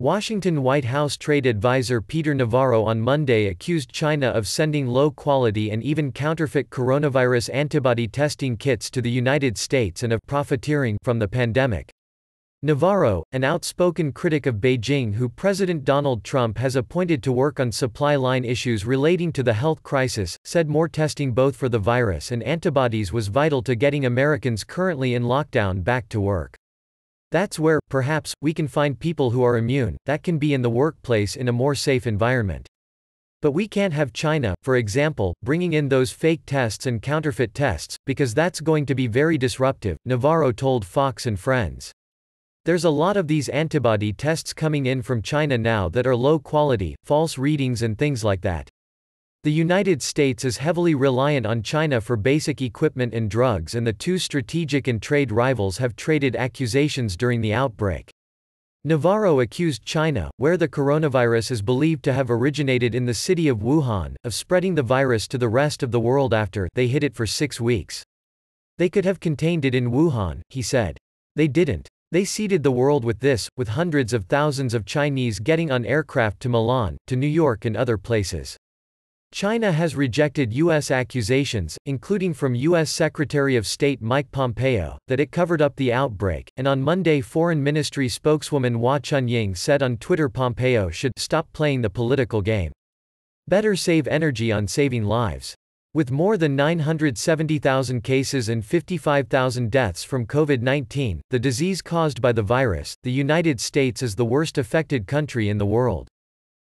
Washington White House trade advisor Peter Navarro on Monday accused China of sending low-quality and even counterfeit coronavirus antibody testing kits to the United States and of profiteering from the pandemic. Navarro, an outspoken critic of Beijing who President Donald Trump has appointed to work on supply line issues relating to the health crisis, said more testing both for the virus and antibodies was vital to getting Americans currently in lockdown back to work. That's where, perhaps, we can find people who are immune, that can be in the workplace in a more safe environment. But we can't have China, for example, bringing in those fake tests and counterfeit tests, because that's going to be very disruptive, Navarro told Fox and Friends. There's a lot of these antibody tests coming in from China now that are low quality, false readings and things like that. The United States is heavily reliant on China for basic equipment and drugs and the two strategic and trade rivals have traded accusations during the outbreak. Navarro accused China, where the coronavirus is believed to have originated in the city of Wuhan, of spreading the virus to the rest of the world after they hid it for six weeks. They could have contained it in Wuhan, he said. They didn't. They seeded the world with this, with hundreds of thousands of Chinese getting on aircraft to Milan, to New York and other places. China has rejected U.S. accusations, including from U.S. Secretary of State Mike Pompeo, that it covered up the outbreak, and on Monday Foreign Ministry spokeswoman Hua Chunying said on Twitter Pompeo should stop playing the political game. Better save energy on saving lives. With more than 970,000 cases and 55,000 deaths from COVID 19, the disease caused by the virus, the United States is the worst affected country in the world.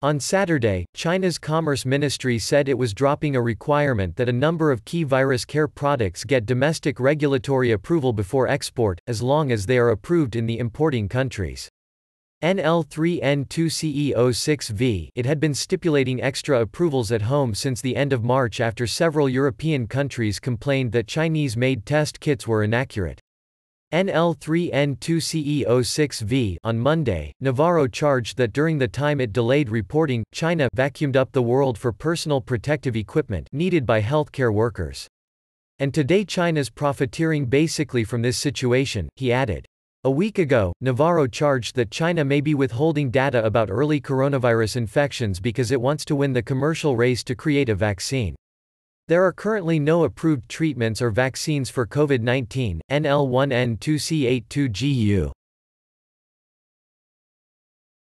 On Saturday, China's Commerce Ministry said it was dropping a requirement that a number of key virus care products get domestic regulatory approval before export, as long as they are approved in the importing countries. nl 3 n 2 ce 6 v It had been stipulating extra approvals at home since the end of March after several European countries complained that Chinese-made test kits were inaccurate nl 3 n 2 6 v on Monday, Navarro charged that during the time it delayed reporting, China vacuumed up the world for personal protective equipment needed by healthcare workers. And today China's profiteering basically from this situation, he added. A week ago, Navarro charged that China may be withholding data about early coronavirus infections because it wants to win the commercial race to create a vaccine. There are currently no approved treatments or vaccines for COVID-19, NL1N2C82GU.